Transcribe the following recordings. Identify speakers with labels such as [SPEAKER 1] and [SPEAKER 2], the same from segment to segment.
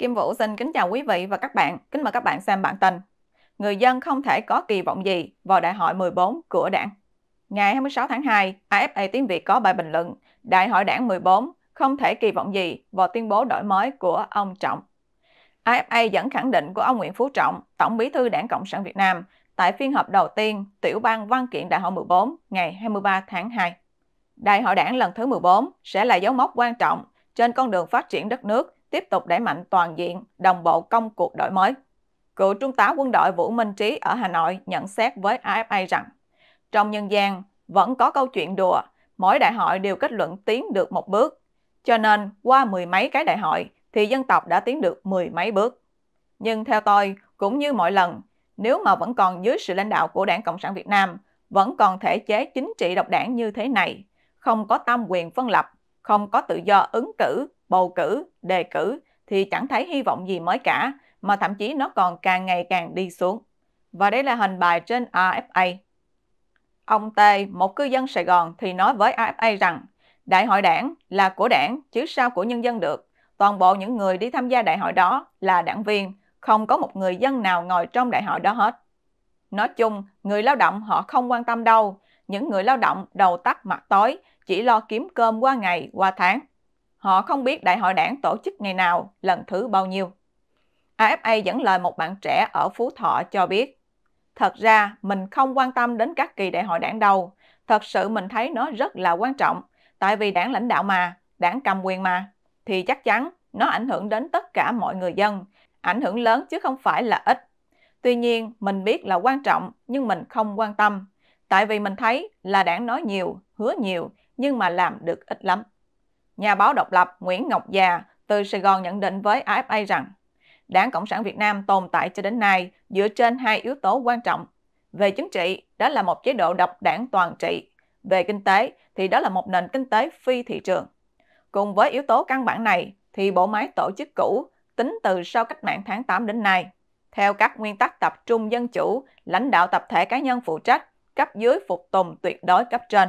[SPEAKER 1] Kim Vũ xin kính chào quý vị và các bạn. Kính mời các bạn xem bản tin. Người dân không thể có kỳ vọng gì vào đại hội 14 của đảng. Ngày 26 tháng 2, AFA Tiếng Việt có bài bình luận Đại hội đảng 14 không thể kỳ vọng gì vào tuyên bố đổi mới của ông Trọng. AFA dẫn khẳng định của ông Nguyễn Phú Trọng, Tổng bí thư Đảng Cộng sản Việt Nam, tại phiên họp đầu tiên tiểu ban văn kiện Đại hội 14 ngày 23 tháng 2. Đại hội đảng lần thứ 14 sẽ là dấu mốc quan trọng trên con đường phát triển đất nước tiếp tục đẩy mạnh toàn diện, đồng bộ công cuộc đổi mới. Cựu Trung tá quân đội Vũ Minh Trí ở Hà Nội nhận xét với AFA rằng trong nhân gian vẫn có câu chuyện đùa, mỗi đại hội đều kết luận tiến được một bước. Cho nên qua mười mấy cái đại hội thì dân tộc đã tiến được mười mấy bước. Nhưng theo tôi, cũng như mọi lần, nếu mà vẫn còn dưới sự lãnh đạo của Đảng Cộng sản Việt Nam, vẫn còn thể chế chính trị độc đảng như thế này, không có tam quyền phân lập, không có tự do ứng cử, bầu cử, đề cử thì chẳng thấy hy vọng gì mới cả, mà thậm chí nó còn càng ngày càng đi xuống. Và đây là hình bài trên AFA. Ông T, một cư dân Sài Gòn thì nói với AFA rằng đại hội đảng là của đảng chứ sao của nhân dân được. Toàn bộ những người đi tham gia đại hội đó là đảng viên, không có một người dân nào ngồi trong đại hội đó hết. Nói chung, người lao động họ không quan tâm đâu. Những người lao động đầu tắt mặt tối, chỉ lo kiếm cơm qua ngày, qua tháng. Họ không biết đại hội đảng tổ chức ngày nào, lần thứ bao nhiêu. AFA dẫn lời một bạn trẻ ở Phú Thọ cho biết, Thật ra mình không quan tâm đến các kỳ đại hội đảng đâu. Thật sự mình thấy nó rất là quan trọng. Tại vì đảng lãnh đạo mà, đảng cầm quyền mà, thì chắc chắn nó ảnh hưởng đến tất cả mọi người dân. Ảnh hưởng lớn chứ không phải là ít. Tuy nhiên, mình biết là quan trọng nhưng mình không quan tâm. Tại vì mình thấy là đảng nói nhiều, hứa nhiều nhưng mà làm được ít lắm nhà báo độc lập Nguyễn Ngọc Già từ Sài Gòn nhận định với AFA rằng Đảng Cộng sản Việt Nam tồn tại cho đến nay dựa trên hai yếu tố quan trọng. Về chính trị, đó là một chế độ độc đảng toàn trị. Về kinh tế, thì đó là một nền kinh tế phi thị trường. Cùng với yếu tố căn bản này, thì bộ máy tổ chức cũ tính từ sau cách mạng tháng 8 đến nay, theo các nguyên tắc tập trung dân chủ, lãnh đạo tập thể cá nhân phụ trách, cấp dưới phục tùng tuyệt đối cấp trên.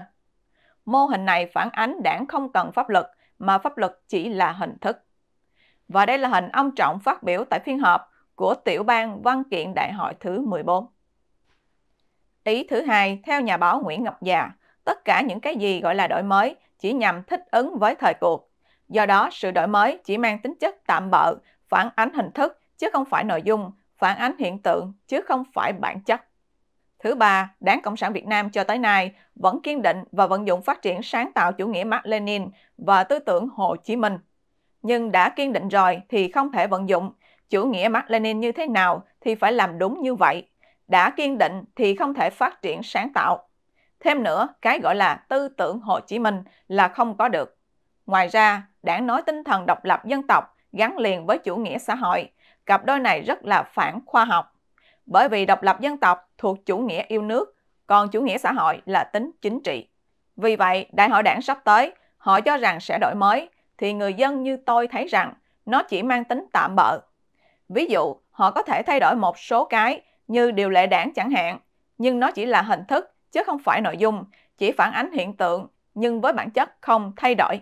[SPEAKER 1] Mô hình này phản ánh đảng không cần pháp luật mà pháp luật chỉ là hình thức. Và đây là hình ông Trọng phát biểu tại phiên họp của tiểu ban văn kiện đại hội thứ 14. Ý thứ hai, theo nhà báo Nguyễn Ngọc Già, tất cả những cái gì gọi là đổi mới chỉ nhằm thích ứng với thời cuộc. Do đó, sự đổi mới chỉ mang tính chất tạm bợ, phản ánh hình thức chứ không phải nội dung, phản ánh hiện tượng chứ không phải bản chất. Thứ ba, Đảng Cộng sản Việt Nam cho tới nay vẫn kiên định và vận dụng phát triển sáng tạo chủ nghĩa Mark Lenin và tư tưởng Hồ Chí Minh. Nhưng đã kiên định rồi thì không thể vận dụng. Chủ nghĩa Mark Lenin như thế nào thì phải làm đúng như vậy. Đã kiên định thì không thể phát triển sáng tạo. Thêm nữa, cái gọi là tư tưởng Hồ Chí Minh là không có được. Ngoài ra, đảng nói tinh thần độc lập dân tộc gắn liền với chủ nghĩa xã hội. Cặp đôi này rất là phản khoa học bởi vì độc lập dân tộc thuộc chủ nghĩa yêu nước, còn chủ nghĩa xã hội là tính chính trị. Vì vậy, đại hội đảng sắp tới, họ cho rằng sẽ đổi mới, thì người dân như tôi thấy rằng nó chỉ mang tính tạm bợ. Ví dụ, họ có thể thay đổi một số cái như điều lệ đảng chẳng hạn, nhưng nó chỉ là hình thức chứ không phải nội dung, chỉ phản ánh hiện tượng nhưng với bản chất không thay đổi.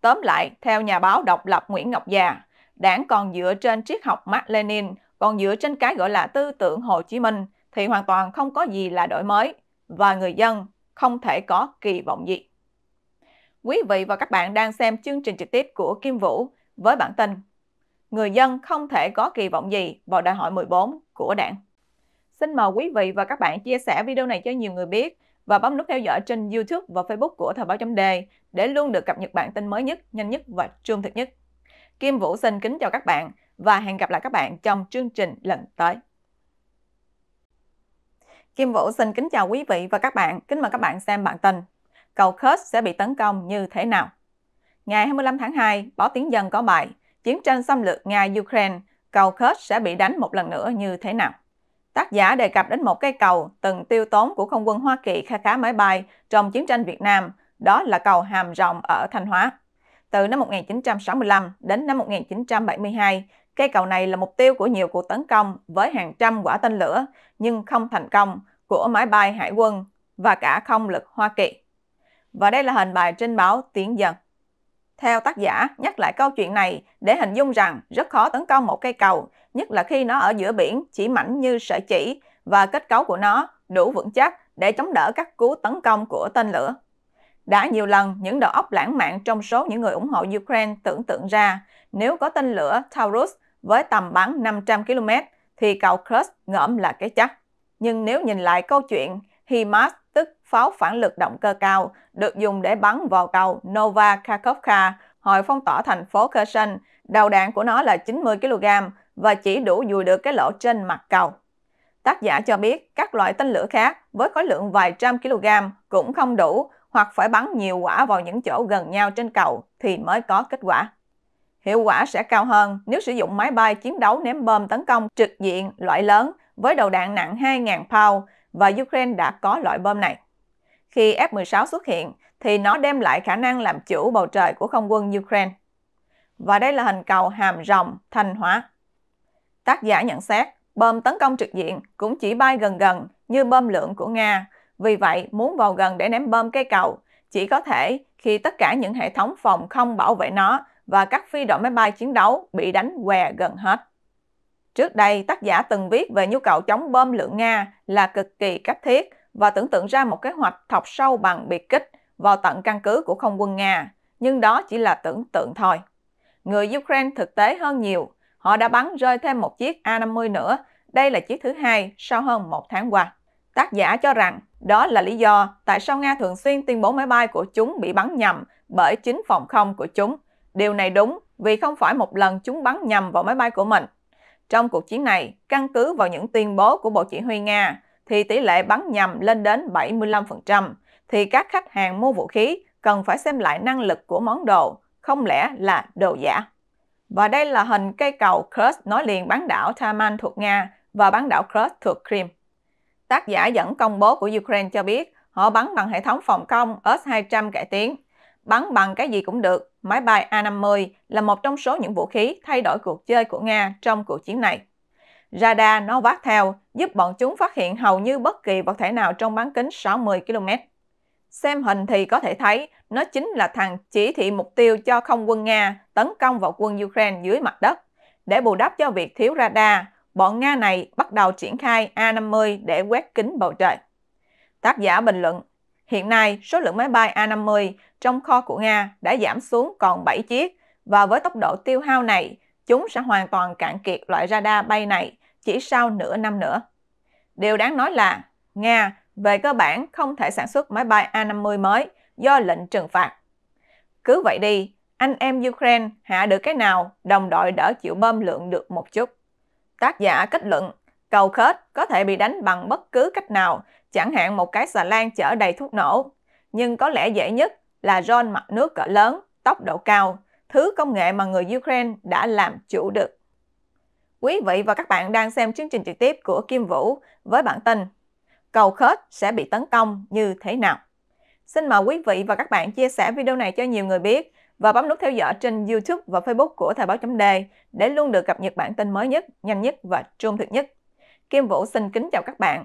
[SPEAKER 1] Tóm lại, theo nhà báo độc lập Nguyễn Ngọc Già, đảng còn dựa trên triết học Mark Lenin còn dựa trên cái gọi là tư tưởng Hồ Chí Minh thì hoàn toàn không có gì là đổi mới và người dân không thể có kỳ vọng gì. Quý vị và các bạn đang xem chương trình trực tiếp của Kim Vũ với bản tin Người dân không thể có kỳ vọng gì vào đại hội 14 của đảng. Xin mời quý vị và các bạn chia sẻ video này cho nhiều người biết và bấm nút theo dõi trên YouTube và Facebook của Thời báo chấm đề để luôn được cập nhật bản tin mới nhất, nhanh nhất và trung thực nhất. Kim Vũ xin kính chào các bạn và hẹn gặp lại các bạn trong chương trình lần tới. Kim Vũ xin kính chào quý vị và các bạn. Kính mời các bạn xem bản tin Cầu Khớt sẽ bị tấn công như thế nào? Ngày 25 tháng 2, báo tiếng dân có bài Chiến tranh xâm lược Nga-Ukraine, cầu Khớt sẽ bị đánh một lần nữa như thế nào? Tác giả đề cập đến một cây cầu từng tiêu tốn của không quân Hoa Kỳ khai khá máy bay trong chiến tranh Việt Nam, đó là cầu Hàm Rồng ở Thanh Hóa. Từ năm 1965 đến năm 1972, Cây cầu này là mục tiêu của nhiều cuộc tấn công với hàng trăm quả tên lửa nhưng không thành công của máy bay hải quân và cả không lực Hoa Kỳ. Và đây là hình bài trên báo Tiếng Dân. Theo tác giả, nhắc lại câu chuyện này để hình dung rằng rất khó tấn công một cây cầu, nhất là khi nó ở giữa biển chỉ mảnh như sợi chỉ và kết cấu của nó đủ vững chắc để chống đỡ các cú tấn công của tên lửa. Đã nhiều lần, những đầu óc lãng mạn trong số những người ủng hộ Ukraine tưởng tượng ra nếu có tên lửa Taurus với tầm bắn 500 km thì cầu Cruz ngỡm là cái chắc. Nhưng nếu nhìn lại câu chuyện HIMARS tức pháo phản lực động cơ cao được dùng để bắn vào cầu Nova Kakhovka hồi phong tỏa thành phố Kherson, đầu đạn của nó là 90 kg và chỉ đủ dùi được cái lỗ trên mặt cầu. Tác giả cho biết các loại tên lửa khác với khối lượng vài trăm kg cũng không đủ hoặc phải bắn nhiều quả vào những chỗ gần nhau trên cầu thì mới có kết quả. Hiệu quả sẽ cao hơn nếu sử dụng máy bay chiến đấu ném bom tấn công trực diện loại lớn với đầu đạn nặng 2.000 pound và Ukraine đã có loại bom này. Khi F-16 xuất hiện, thì nó đem lại khả năng làm chủ bầu trời của không quân Ukraine. Và đây là hình cầu hàm rồng thanh hóa. Tác giả nhận xét, bom tấn công trực diện cũng chỉ bay gần gần như bom lượng của Nga. Vì vậy, muốn vào gần để ném bom cây cầu, chỉ có thể khi tất cả những hệ thống phòng không bảo vệ nó và các phi đội máy bay chiến đấu bị đánh què gần hết. Trước đây, tác giả từng viết về nhu cầu chống bom lượng Nga là cực kỳ cấp thiết và tưởng tượng ra một kế hoạch thọc sâu bằng biệt kích vào tận căn cứ của không quân Nga, nhưng đó chỉ là tưởng tượng thôi. Người Ukraine thực tế hơn nhiều, họ đã bắn rơi thêm một chiếc A-50 nữa, đây là chiếc thứ hai sau hơn một tháng qua. Tác giả cho rằng đó là lý do tại sao Nga thường xuyên tuyên bố máy bay của chúng bị bắn nhầm bởi chính phòng không của chúng. Điều này đúng vì không phải một lần chúng bắn nhầm vào máy bay của mình. Trong cuộc chiến này, căn cứ vào những tuyên bố của Bộ Chỉ huy Nga, thì tỷ lệ bắn nhầm lên đến 75%, thì các khách hàng mua vũ khí cần phải xem lại năng lực của món đồ, không lẽ là đồ giả. Và đây là hình cây cầu Kursk nối liền bán đảo Taman thuộc Nga và bán đảo Kursk thuộc Crimea. Tác giả dẫn công bố của Ukraine cho biết họ bắn bằng hệ thống phòng không S-200 cải tiến bắn bằng cái gì cũng được. Máy bay A-50 là một trong số những vũ khí thay đổi cuộc chơi của Nga trong cuộc chiến này. Radar nó vác theo giúp bọn chúng phát hiện hầu như bất kỳ vật thể nào trong bán kính 60 km. Xem hình thì có thể thấy nó chính là thằng chỉ thị mục tiêu cho không quân Nga tấn công vào quân Ukraine dưới mặt đất. Để bù đắp cho việc thiếu radar, bọn Nga này bắt đầu triển khai A-50 để quét kính bầu trời. Tác giả bình luận, Hiện nay, số lượng máy bay A-50 trong kho của Nga đã giảm xuống còn 7 chiếc và với tốc độ tiêu hao này, chúng sẽ hoàn toàn cạn kiệt loại radar bay này chỉ sau nửa năm nữa. Điều đáng nói là Nga về cơ bản không thể sản xuất máy bay A-50 mới do lệnh trừng phạt. Cứ vậy đi, anh em Ukraine hạ được cái nào, đồng đội đỡ chịu bơm lượng được một chút. Tác giả kết luận, cầu khết có thể bị đánh bằng bất cứ cách nào chẳng hạn một cái xà lan chở đầy thuốc nổ. Nhưng có lẽ dễ nhất là drone mặt nước cỡ lớn, tốc độ cao, thứ công nghệ mà người Ukraine đã làm chủ được. Quý vị và các bạn đang xem chương trình trực tiếp của Kim Vũ với bản tin Cầu khớt sẽ bị tấn công như thế nào? Xin mời quý vị và các bạn chia sẻ video này cho nhiều người biết và bấm nút theo dõi trên YouTube và Facebook của Thời báo chấm đề để luôn được cập nhật bản tin mới nhất, nhanh nhất và trung thực nhất. Kim Vũ xin kính chào các bạn